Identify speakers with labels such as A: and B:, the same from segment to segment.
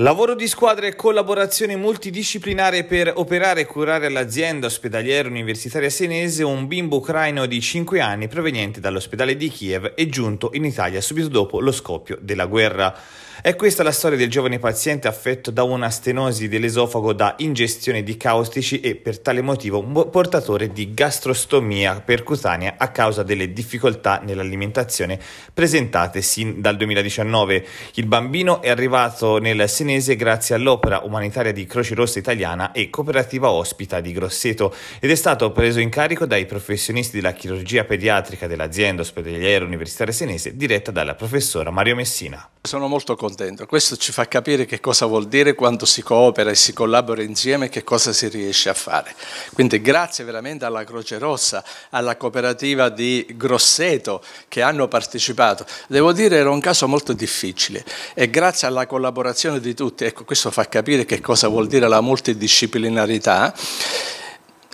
A: Lavoro di squadra e collaborazione multidisciplinare per operare e curare all'azienda ospedaliera universitaria senese un bimbo ucraino di 5 anni proveniente dall'ospedale di Kiev è giunto in Italia subito dopo lo scoppio della guerra. È questa la storia del giovane paziente affetto da una stenosi dell'esofago da ingestione di caustici e per tale motivo portatore di gastrostomia percutanea a causa delle difficoltà nell'alimentazione presentate sin dal 2019. Il bambino è arrivato nel senese grazie all'opera umanitaria di Croce Rossa Italiana e Cooperativa Ospita di Grosseto ed è stato preso in carico dai professionisti della chirurgia pediatrica dell'azienda ospedaliera
B: universitaria senese diretta dalla professora
A: Mario Messina.
B: Sono molto contento, questo ci fa capire che cosa vuol dire quando si coopera e si collabora insieme e che cosa si riesce a fare. Quindi grazie veramente alla Croce Rossa, alla cooperativa di Grosseto che hanno partecipato. Devo dire era un caso molto difficile e grazie alla collaborazione di tutti, ecco questo fa capire che cosa vuol dire la multidisciplinarità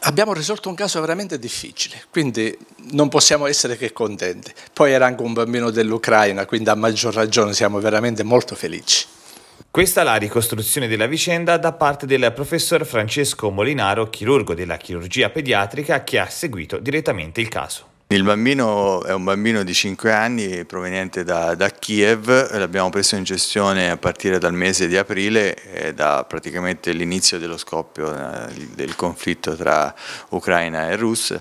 B: abbiamo risolto un caso veramente difficile, quindi non possiamo essere che contenti. Poi era anche un bambino dell'Ucraina, quindi a maggior ragione siamo veramente molto felici. Questa
A: è la ricostruzione della vicenda da parte del professor Francesco Molinaro, chirurgo della chirurgia pediatrica che ha seguito direttamente il caso.
C: Il bambino è un bambino di 5 anni proveniente da, da Kiev, l'abbiamo preso in gestione a partire dal mese di aprile, eh, da praticamente l'inizio dello scoppio eh, del conflitto tra Ucraina e Russia.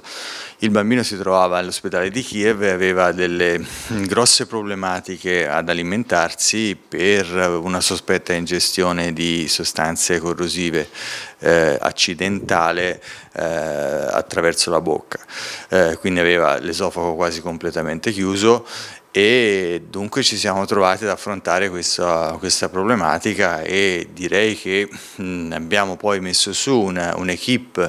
C: Il bambino si trovava all'ospedale di Kiev e aveva delle grosse problematiche ad alimentarsi per una sospetta ingestione di sostanze corrosive eh, accidentale eh, attraverso la bocca, eh, quindi aveva l'esofago quasi completamente chiuso e dunque ci siamo trovati ad affrontare questa, questa problematica e direi che mh, mm, abbiamo poi messo su un'equipe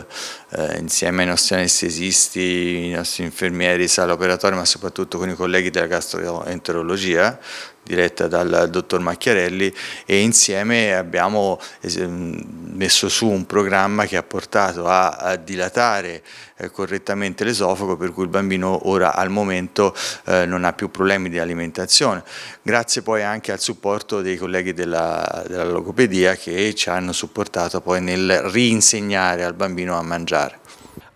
C: un eh, insieme ai nostri anestesisti, i nostri infermieri, sala operatoria ma soprattutto con i colleghi della gastroenterologia diretta dal dottor Macchiarelli e insieme abbiamo mm, messo su un programma che ha portato a, dilatare eh, correttamente l'esofago per cui il bambino ora al momento eh, non ha più problemi di alimentazione. Grazie poi anche al supporto dei colleghi della, della logopedia che ci hanno supportato poi nel rinsegnare al bambino a mangiare.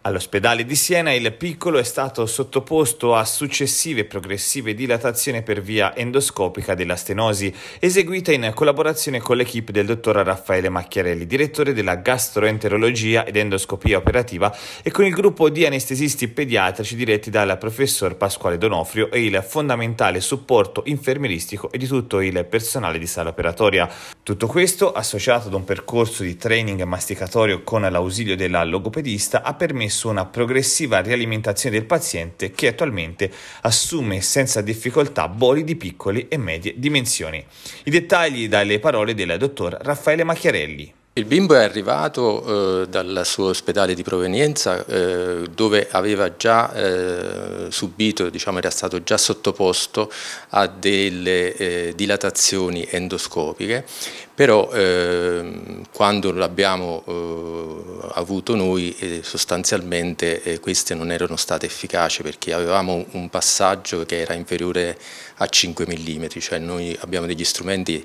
A: All'ospedale di Siena il piccolo è stato sottoposto a successive e progressive dilatazioni per via endoscopica della stenosi, eseguita in collaborazione con l'equipe del dottor Raffaele Macchiarelli, direttore della gastroenterologia ed endoscopia operativa, e con il gruppo di anestesisti pediatrici diretti dal professor Pasquale Donofrio e il fondamentale supporto infermieristico e di tutto il personale di sala operatoria. Tutto questo, associato ad un percorso di training masticatorio con l'ausilio della logopedista, ha permesso su una progressiva rialimentazione del paziente che attualmente assume senza difficoltà boli di piccole e medie dimensioni. I dettagli dalle parole del dottor Raffaele Macchiarelli.
B: Il bimbo è arrivato eh, dal suo ospedale di provenienza eh, dove aveva già eh, subito, diciamo, era stato già sottoposto a delle eh, dilatazioni endoscopiche, però ehm, quando l'abbiamo eh, avuto noi eh, sostanzialmente queste non erano state efficaci perché avevamo un passaggio che era inferiore a 5 mm, cioè noi abbiamo degli strumenti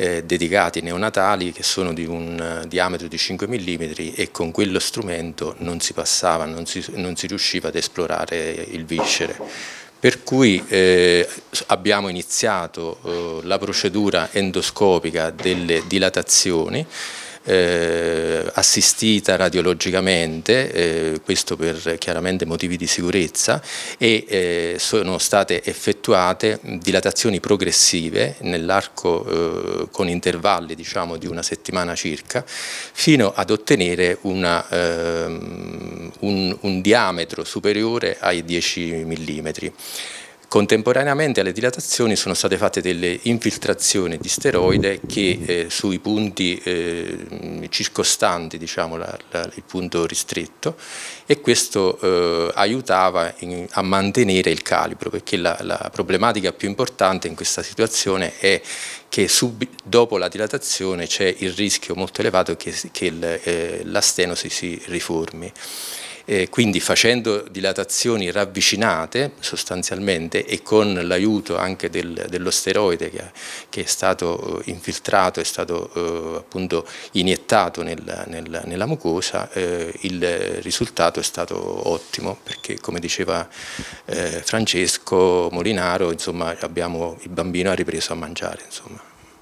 B: eh, dedicati neonatali che sono di un eh, diametro di 5 mm e con quello strumento non si passava, non si, non si riusciva ad esplorare il viscere. Per cui eh, abbiamo iniziato eh, la procedura endoscopica delle dilatazioni eh, assistita radiologicamente, eh, questo per chiaramente motivi di sicurezza, e eh, sono state effettuate dilatazioni progressive nell'arco eh, con intervalli diciamo, di una settimana circa, fino ad ottenere una, ehm, un, un diametro superiore ai 10 mm. Contemporaneamente alle dilatazioni sono state fatte delle infiltrazioni di steroide che eh, sui punti eh, circostanti, diciamo, la, la, il punto ristretto, e questo eh, aiutava in, a mantenere il calibro, perché la, la, problematica più importante in questa situazione è che dopo la dilatazione c'è il rischio molto elevato che, che eh, l'astenosi si riformi eh, quindi facendo dilatazioni ravvicinate sostanzialmente e con l'aiuto anche del, dello steroide che, che, è stato eh, infiltrato, è stato eh, appunto iniettato nel, nel, nella mucosa, eh, il risultato è stato ottimo perché come diceva eh, Francesco Molinaro insomma, abbiamo, il bambino ha ripreso a mangiare. Insomma.